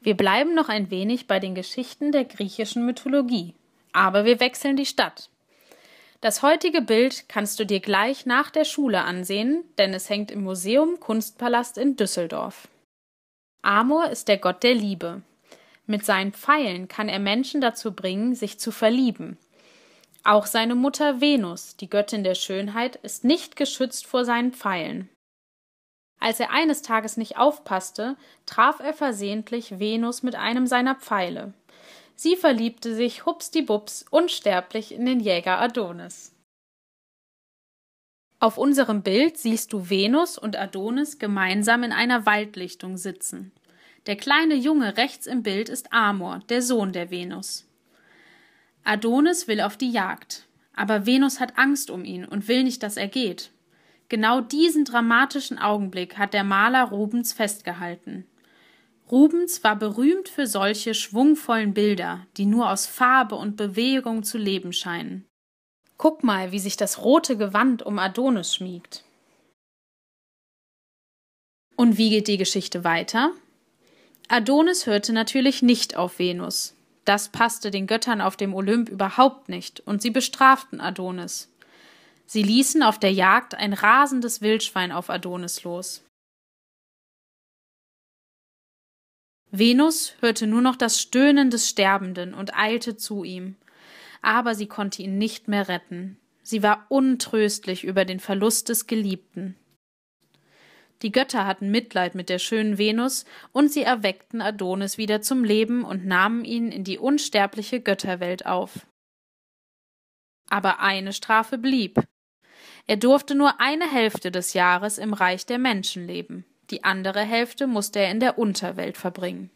Wir bleiben noch ein wenig bei den Geschichten der griechischen Mythologie, aber wir wechseln die Stadt. Das heutige Bild kannst du dir gleich nach der Schule ansehen, denn es hängt im Museum Kunstpalast in Düsseldorf. Amor ist der Gott der Liebe. Mit seinen Pfeilen kann er Menschen dazu bringen, sich zu verlieben. Auch seine Mutter Venus, die Göttin der Schönheit, ist nicht geschützt vor seinen Pfeilen. Als er eines Tages nicht aufpasste, traf er versehentlich Venus mit einem seiner Pfeile. Sie verliebte sich hupsdibups unsterblich in den Jäger Adonis. Auf unserem Bild siehst du Venus und Adonis gemeinsam in einer Waldlichtung sitzen. Der kleine Junge rechts im Bild ist Amor, der Sohn der Venus. Adonis will auf die Jagd, aber Venus hat Angst um ihn und will nicht, dass er geht. Genau diesen dramatischen Augenblick hat der Maler Rubens festgehalten. Rubens war berühmt für solche schwungvollen Bilder, die nur aus Farbe und Bewegung zu leben scheinen. Guck mal, wie sich das rote Gewand um Adonis schmiegt. Und wie geht die Geschichte weiter? Adonis hörte natürlich nicht auf Venus. Das passte den Göttern auf dem Olymp überhaupt nicht, und sie bestraften Adonis. Sie ließen auf der Jagd ein rasendes Wildschwein auf Adonis los. Venus hörte nur noch das Stöhnen des Sterbenden und eilte zu ihm, aber sie konnte ihn nicht mehr retten. Sie war untröstlich über den Verlust des Geliebten. Die Götter hatten Mitleid mit der schönen Venus, und sie erweckten Adonis wieder zum Leben und nahmen ihn in die unsterbliche Götterwelt auf. Aber eine Strafe blieb. Er durfte nur eine Hälfte des Jahres im Reich der Menschen leben, die andere Hälfte musste er in der Unterwelt verbringen.